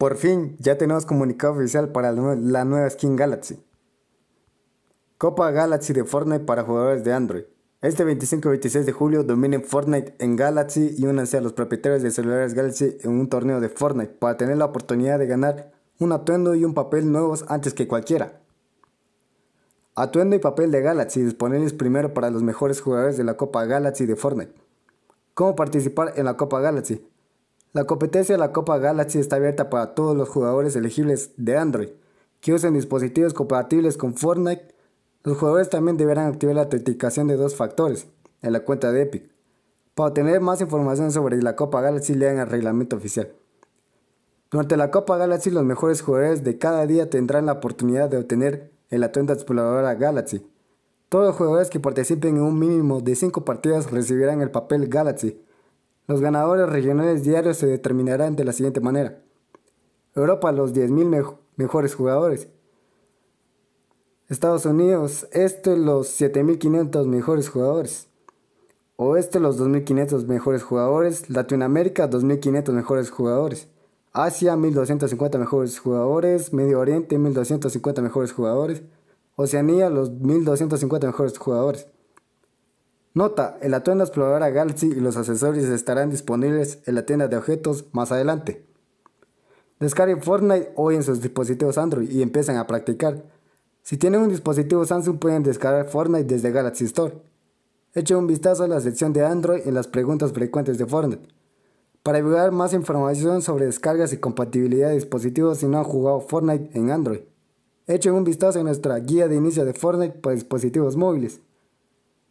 Por fin, ya tenemos comunicado oficial para la nueva skin Galaxy. Copa Galaxy de Fortnite para jugadores de Android. Este 25 y 26 de julio dominen Fortnite en Galaxy y únanse a los propietarios de celulares Galaxy en un torneo de Fortnite para tener la oportunidad de ganar un atuendo y un papel nuevos antes que cualquiera. Atuendo y papel de Galaxy disponibles primero para los mejores jugadores de la Copa Galaxy de Fortnite. ¿Cómo participar en la Copa Galaxy? La competencia de la Copa Galaxy está abierta para todos los jugadores elegibles de Android que usen dispositivos compatibles con Fortnite. Los jugadores también deberán activar la autenticación de dos factores en la cuenta de Epic. Para obtener más información sobre la Copa Galaxy, lean el reglamento oficial. Durante la Copa Galaxy, los mejores jugadores de cada día tendrán la oportunidad de obtener el atuendo exploradora Galaxy. Todos los jugadores que participen en un mínimo de 5 partidas recibirán el papel Galaxy los ganadores regionales diarios se determinarán de la siguiente manera. Europa los 10.000 mejores jugadores. Estados Unidos, estos los 7.500 mejores jugadores. Oeste los 2.500 mejores jugadores. Latinoamérica 2.500 mejores jugadores. Asia 1.250 mejores jugadores. Medio Oriente 1.250 mejores jugadores. Oceanía los 1.250 mejores jugadores. Nota, el atuendo de Galaxy y los accesorios estarán disponibles en la tienda de objetos más adelante. Descarguen Fortnite hoy en sus dispositivos Android y empiecen a practicar. Si tienen un dispositivo Samsung pueden descargar Fortnite desde Galaxy Store. Echen un vistazo a la sección de Android en las preguntas frecuentes de Fortnite. Para ayudar más información sobre descargas y compatibilidad de dispositivos si no han jugado Fortnite en Android, echen un vistazo a nuestra guía de inicio de Fortnite para dispositivos móviles.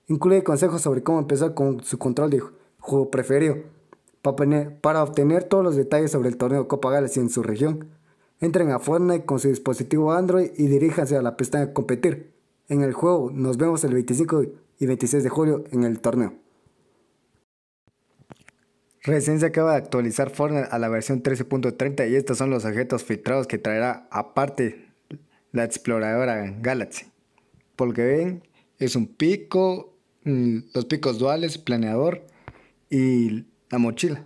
Incluye consejos sobre cómo empezar con su control de juego preferido para obtener todos los detalles sobre el torneo Copa Galaxy en su región. Entren a Fortnite con su dispositivo Android y diríjanse a la pestaña Competir. En el juego nos vemos el 25 y 26 de julio en el torneo. Recién se acaba de actualizar Fortnite a la versión 13.30 y estos son los objetos filtrados que traerá aparte la exploradora Galaxy. Porque ven, es un pico, Mm, los picos duales, planeador y la mochila.